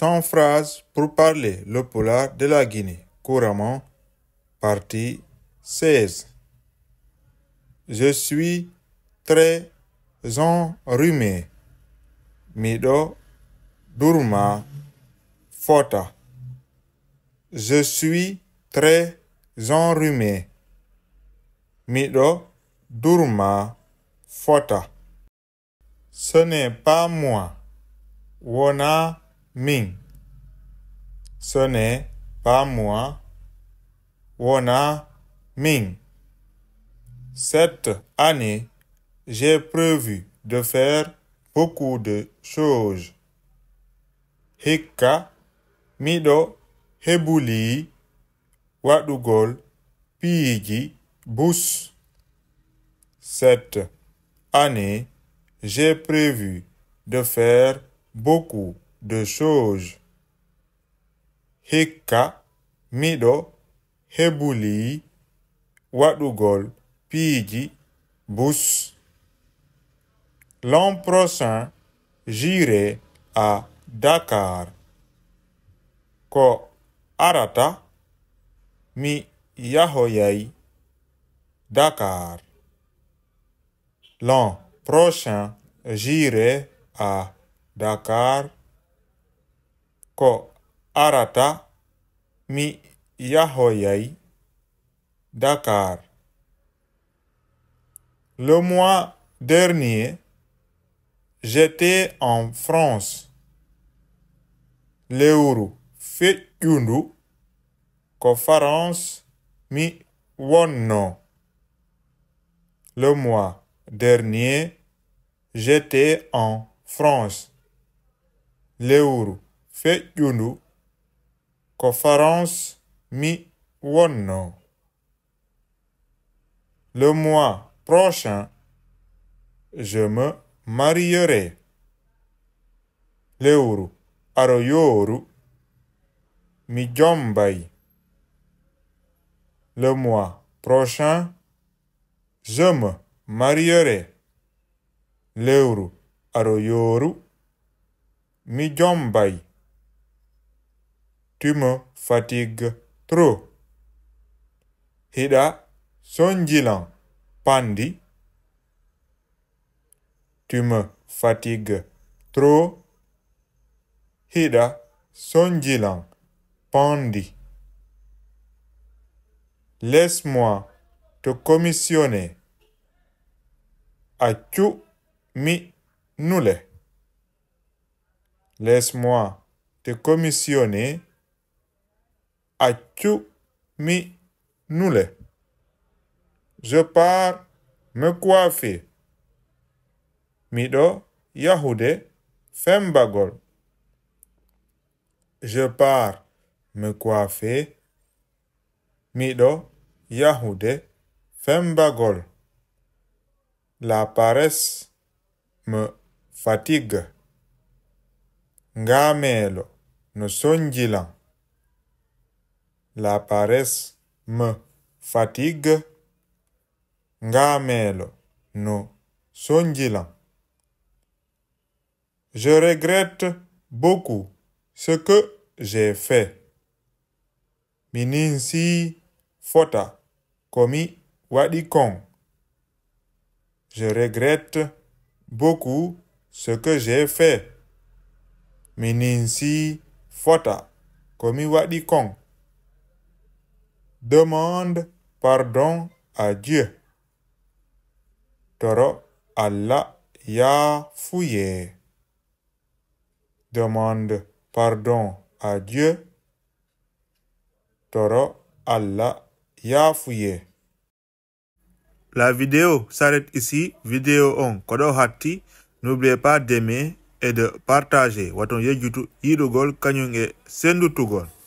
Sans phrase pour parler le polar de la Guinée, couramment, partie 16. Je suis très enrhumé. Mido Durma Fota. Je suis très enrhumé. Mido Durma Fota. Ce n'est pas moi. Ming. Ce n'est pas moi. Wona Ming. Cette année, j'ai prévu de faire beaucoup de choses. Hika, Mido, Hebuli, Wadugol, Piji bus. Cette année, j'ai prévu de faire beaucoup de choses. hikka Mido. hebuli Wadugol Piji bus l'an prochain j'irai à dakar ko arata mi yahoyai dakar l'an prochain j'irai à dakar arata mi yahoyai Dakar. Le mois dernier, j'étais en France. Leuru fait ko France mi wonno. Le mois dernier, j'étais en France. Leuru feƴƴundu ko mi wonno le mois prochain je me marierai Leuru aroyoru mi jombay le mois prochain je me marierai lewru aroyoru mi jombay tu me fatigues trop. Hida Sonjilan Pandi Tu me fatigues trop. Hida Sonjilan Pandi Laisse-moi te commissionner. tu mi nule. Laisse-moi te commissionner nulle, Je pars me coiffer. Mido Yahude Fembagol. Je pars me coiffer. Mido Yahude Fembagol. La paresse me fatigue. Ngamelo no sonjilan. La paresse me fatigue. Ngamelo no sonjilan. Je regrette beaucoup ce que j'ai fait. Mininsi fota komi wadikon. Je regrette beaucoup ce que j'ai fait. Mininsi fota komi wadikon demande pardon à Dieu. Toro Allah ya fouillé. Demande pardon à Dieu. Toro Allah ya fouillé. La vidéo s'arrête ici. Vidéo on kodo Hati. N'oubliez pas d'aimer et de partager. Waton Kanyenge